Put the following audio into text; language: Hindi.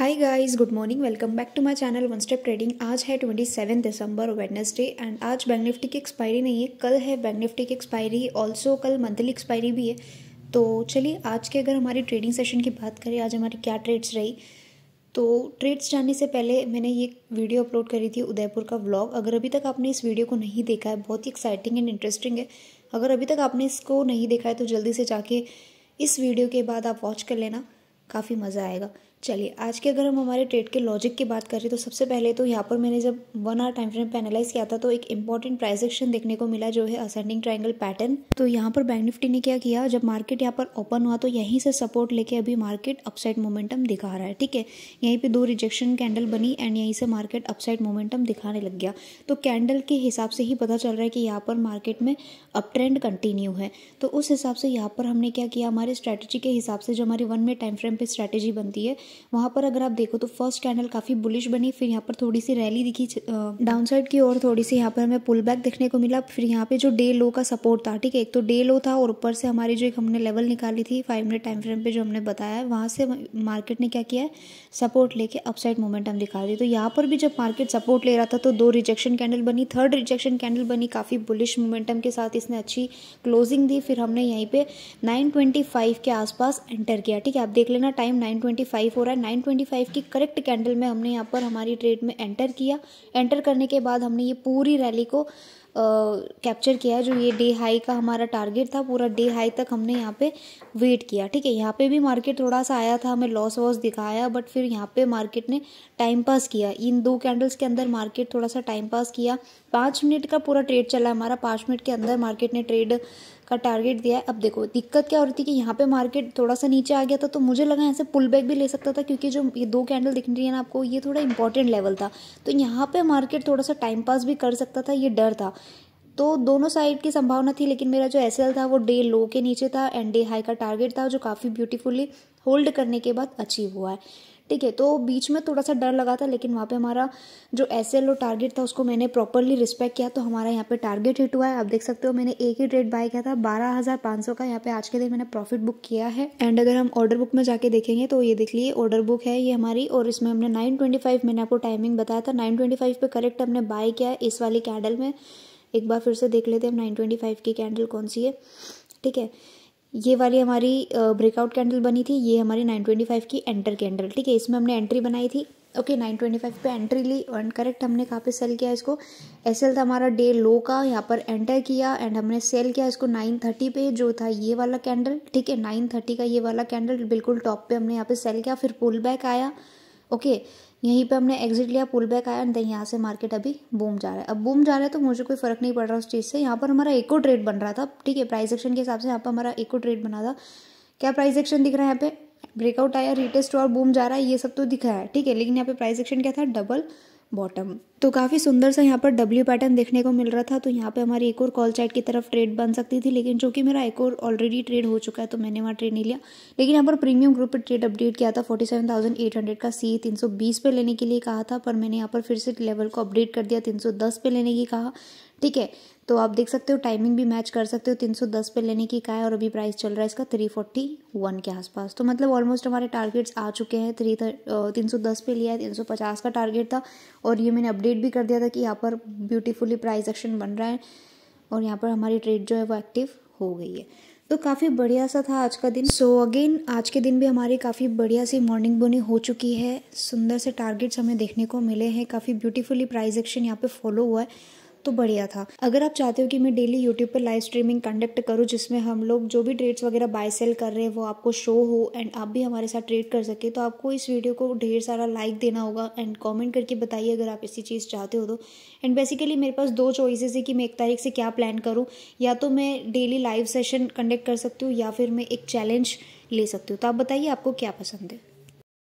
hi guys good morning welcome back to my channel one step trading आज है twenty seven December Wednesday and आज बैंक निफ्टी की एक्सपायरी नहीं है कल है बैंक निफ्टी की एक्सपायरी ऑल्सो कल मंथली एक्सपायरी भी है तो चलिए आज के अगर हमारी ट्रेडिंग सेशन की बात करें आज हमारी क्या ट्रेड्स रही तो ट्रेड्स जानने से पहले मैंने ये वीडियो अपलोड करी थी उदयपुर का व्लॉग अगर अभी तक आपने इस वीडियो को नहीं देखा है बहुत ही एक्साइटिंग एंड इंटरेस्टिंग है अगर अभी तक आपने इसको नहीं देखा है तो जल्दी से जाके इस वीडियो के बाद आप वॉच कर लेना काफ़ी मज़ा आएगा चलिए आज के अगर हम हमारे ट्रेड के लॉजिक की बात करें तो सबसे पहले तो यहाँ पर मैंने जब one hour time frame penalise analyse किया था तो एक इंपॉर्टेंट प्राइस एक्शन देखने को मिला जो है असेंडिंग ट्राइंगल पैटर्न तो यहाँ पर बैंक निफ्टी ने क्या किया जब मार्केट यहाँ पर ओपन हुआ तो यहीं से सपोर्ट लेके अभी मार्केट अपसाइड मोमेंटम दिखा रहा है ठीक है यहीं पर दो रिजेक्शन कैंडल बनी एंड यहीं से मार्केट अपसाइड मोमेंटम दिखाने लग गया तो कैंडल के हिसाब से ही पता चल रहा है कि यहाँ पर मार्केट में अप ट्रेंड कंटिन्यू है तो उस हिसाब से यहाँ पर हमने क्या किया हमारे स्ट्रैटेजी के हिसाब से जो हमारी वन में टाइम फ्रेम पर स्ट्रैटेजी बनती है वहाँ पर अगर आप देखो तो फर्स्ट कैंडल काफ़ी बुलिश बनी फिर यहाँ पर थोड़ी सी रैली दिखी डाउन साइड की और थोड़ी सी यहाँ पर हमें पुल बैक देखने को मिला फिर यहाँ पे जो डे लो का सपोर्ट था ठीक है एक तो डे लो था और ऊपर से हमारी जो एक हमने लेवल निकाली थी फाइव मिनट टाइम फ्रेम पे जो हमने बताया है वहाँ से मार्केट ने क्या किया सपोर्ट लेके अपसाइड मोमेंटम दिखा दी तो यहाँ पर भी जब मार्केट सपोर्ट ले रहा था तो दो रिजेक्शन कैंडल बनी थर्ड रिजेक्शन कैंडल बनी काफ़ी बुलिश मोमेंटम के साथ इसने अच्छी क्लोजिंग दी फिर हमने यहीं पे 925 के आसपास एंटर किया ठीक है आप देख लेना टाइम 925 हो हो रहा है नाइन ट्वेंटी फाइव की करेक्ट कैंडल में हमने यहाँ पर हमारी ट्रेड में एंटर किया एंटर करने के बाद हमने ये पूरी रैली को कैप्चर किया जो ये डे हाई का हमारा टारगेट था पूरा डे हाई तक हमने यहाँ पे वेट किया ठीक है यहाँ पे भी मार्केट थोड़ा सा आया था हमें लॉस वॉस दिखाया बट फिर यहाँ पे मार्केट ने टाइम पास किया इन दो कैंडल्स के अंदर मार्केट थोड़ा सा टाइम पास किया पाँच मिनट का पूरा ट्रेड चला हमारा पाँच मिनट के अंदर मार्केट ने ट्रेड का टारगेट दिया है अब देखो दिक्कत क्या हो रही थी कि यहाँ पे मार्केट थोड़ा सा नीचे आ गया था तो मुझे लगा ऐसे पुल बैक भी ले सकता था क्योंकि जो ये दो कैंडल दिख रही है ना आपको ये थोड़ा इंपॉर्टेंट लेवल था तो यहाँ पे मार्केट थोड़ा सा टाइम पास भी कर सकता था ये डर था तो दोनों साइड की संभावना थी लेकिन मेरा जो एस था वो डे लो के नीचे था एंड डे हाई का टारगेट था जो काफ़ी ब्यूटीफुली होल्ड करने के बाद अचीव हुआ है ठीक है तो बीच में थोड़ा सा डर लगा था लेकिन वहाँ पे हमारा जो एस एल और टारगेट था उसको मैंने प्रॉपरली रिस्पेक्ट किया तो हमारा यहाँ पे टारगेट हिट हुआ है आप देख सकते हो मैंने एक ही ट्रेड बाय किया था बारह हज़ार पाँच सौ का यहाँ पे आज के दिन मैंने प्रॉफिट बुक किया है एंड अगर हम ऑर्डर बुक में जाके देखेंगे तो ये देख लीजिए ऑर्डर बुक है ये हमारी और इसमें हमने नाइन ट्वेंटी फाइव मैंने आपको टाइमिंग बताया था नाइन ट्वेंटी फाइव करेक्ट हमने बाय किया है इस वाली कैडल में एक बार फिर से देख लेते हैं हम नाइन ट्वेंटी फाइव की कैंडल कौन सी है ठीक है ये वाली हमारी ब्रेकआउट कैंडल बनी थी ये हमारी नाइन ट्वेंटी फाइव की एंटर कैंडल ठीक है इसमें हमने एंट्री बनाई थी ओके नाइन ट्वेंटी फाइव पे एंट्री ली एंड करेक्ट हमने कहाँ पे सेल किया इसको एस एल था हमारा डे लो का यहाँ पर एंटर किया एंड हमने सेल किया इसको नाइन थर्टी पे जो था ये वाला कैंडल ठीक है नाइन थर्टी का ये वाला कैंडल बिल्कुल टॉप पे हमने यहाँ पे सेल किया फिर पुल बैक आया ओके यहीं पे हमने एग्जिट लिया पुल बैक आया एंड यहाँ से मार्केट अभी बूम जा रहा है अब बूम जा रहा है तो मुझे कोई फर्क नहीं पड़ रहा उस चीज़ से यहाँ पर हमारा एको ट्रेड बन रहा था ठीक है प्राइस एक्शन के हिसाब से यहाँ पर हमारा एको ट्रेड बना था क्या प्राइस एक्शन दिख रहा है यहाँ पे ब्रेकआउट आया रिटेस्ट और बूम जा रहा है ये सब तो दिखा है ठीक है लेकिन यहाँ पे प्राइस एक्शन क्या था डबल बॉटम तो काफ़ी सुंदर सा यहाँ पर डब्ल्यू पैटर्न देखने को मिल रहा था तो यहाँ पे हमारी एक और कॉल चैट की तरफ ट्रेड बन सकती थी लेकिन जो कि मेरा एक और ऑलरेडी ट्रेड हो चुका है तो मैंने वहाँ ट्रेड नहीं लिया लेकिन यहाँ पर प्रीमियम ग्रुप पर ट्रेड अपडेट किया था 47,800 का सी 320 पे लेने के लिए कहा था पर मैंने यहाँ पर फिर से लेवल को अपडेट कर दिया दस पे लेने की कहा ठीक है तो आप देख सकते हो टाइमिंग भी मैच कर सकते हो 310 पे लेने की कहा है और अभी प्राइस चल रहा है इसका 341 के आसपास तो मतलब ऑलमोस्ट हमारे टारगेट्स आ चुके हैं थ्री तीन सौ पे लिया है 350 का टारगेट था और ये मैंने अपडेट अपडेट भी कर दिया था कि यहाँ पर ब्यूटीफुली प्राइस एक्शन बन रहा है और यहाँ पर हमारी ट्रेड जो है वो एक्टिव हो गई है तो काफ़ी बढ़िया सा था आज का दिन सो so अगेन आज के दिन भी हमारी काफ़ी बढ़िया सी मॉर्निंग बोनी हो चुकी है सुंदर से टारगेट्स हमें देखने को मिले हैं काफ़ी ब्यूटीफुली प्राइस एक्शन यहाँ पे फॉलो हुआ है तो बढ़िया था अगर आप चाहते हो कि मैं डेली यूट्यूब पर लाइव स्ट्रीमिंग कंडक्ट करूँ जिसमें हम लोग जो भी ट्रेड्स वगैरह बाय सेल कर रहे हैं वो आपको शो हो एंड आप भी हमारे साथ ट्रेड कर सके तो आपको इस वीडियो को ढेर सारा लाइक देना होगा एंड कॉमेंट करके बताइए अगर आप इसी चीज़ चाहते हो तो एंड बेसिकली मेरे पास दो चॉइसेस है कि मैं एक तारीख से क्या प्लान करूँ या तो मैं डेली लाइव सेशन कंडक्ट कर सकती हूँ या फिर मैं एक चैलेंज ले सकती हूँ तो आप बताइए आपको क्या पसंद है